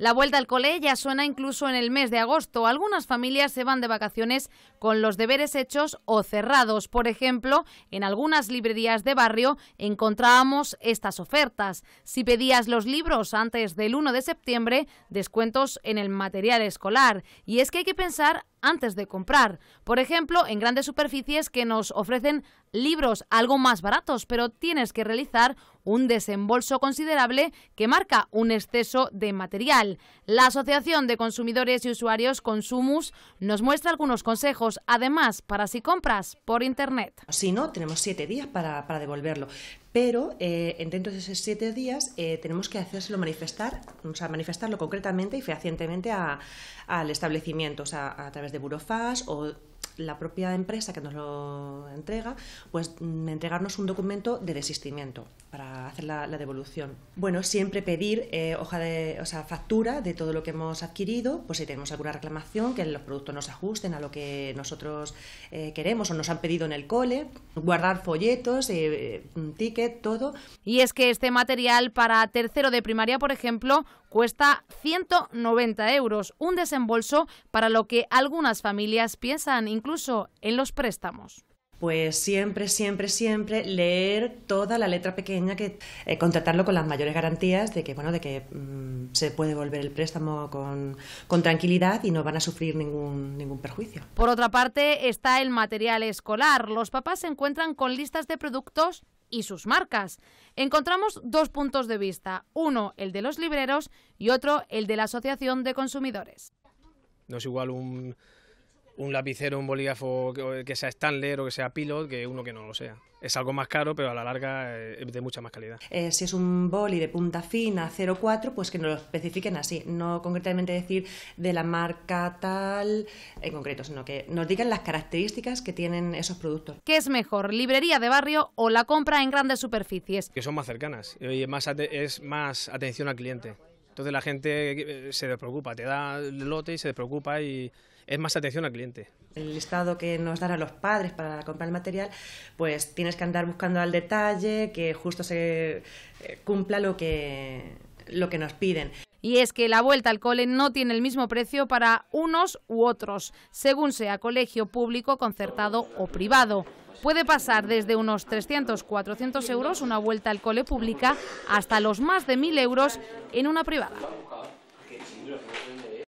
La vuelta al cole ya suena incluso en el mes de agosto. Algunas familias se van de vacaciones con los deberes hechos o cerrados. Por ejemplo, en algunas librerías de barrio encontrábamos estas ofertas. Si pedías los libros antes del 1 de septiembre, descuentos en el material escolar. Y es que hay que pensar antes de comprar. Por ejemplo, en grandes superficies que nos ofrecen libros algo más baratos, pero tienes que realizar un desembolso considerable que marca un exceso de material. La Asociación de Consumidores y Usuarios Consumus nos muestra algunos consejos, además, para si compras por Internet. Si no, tenemos siete días para, devolverlo pero eh, dentro de esos siete días eh, tenemos que hacérselo manifestar, o sea, manifestarlo concretamente y fehacientemente al establecimiento, o sea, a través de burofax o la propia empresa que nos lo entrega, pues mm, entregarnos un documento de desistimiento para hacer la, devolución. Bueno, siempre pedir eh, hoja de, factura de todo lo que hemos adquirido, pues si tenemos alguna reclamación, que los productos nos ajusten a lo que nosotros queremos o nos han pedido en el cole, guardar folletos, eh, un ticket, todo. Y es que este material para tercero de primaria, por ejemplo, cuesta 190 euros, un desembolso para lo que algunas familias piensan incluso en los préstamos pues siempre, siempre, siempre leer toda la letra pequeña que eh, contratarlo con las mayores garantías de que, bueno, de que mm, se puede volver el préstamo con, tranquilidad y no van a sufrir ningún, ningún perjuicio. Por otra parte, está el material escolar. Los papás se encuentran con listas de productos y sus marcas. Encontramos dos puntos de vista, uno el de los libreros y otro el de la Asociación de Consumidores. No es igual un un lapicero, un bolígrafo que sea Stanley o que sea Pilot que uno que no lo sea. Es algo más caro, pero a la larga eh, es de mucha más calidad. Eh, si es un boli de punta fina 04, pues que nos lo especifiquen así, no concretamente decir de la marca tal en concreto, sino que nos digan las características que tienen esos productos. ¿Qué es mejor, librería de barrio o la compra en grandes superficies? Que son más cercanas y más es más atención al cliente. Entonces la gente eh, se despreocupa, te da el lote y se despreocupa y es más atención al cliente. El estado que nos dan a los padres para comprar el material, pues tienes que andar buscando al detalle, que justo se eh, cumpla lo que lo que nos piden. Y es que la vuelta al cole no tiene el mismo precio para unos u otros, según sea colegio público, concertado o privado. Puede pasar desde unos 300-400 euros una vuelta al cole pública hasta los más de 1.000 euros en una privada.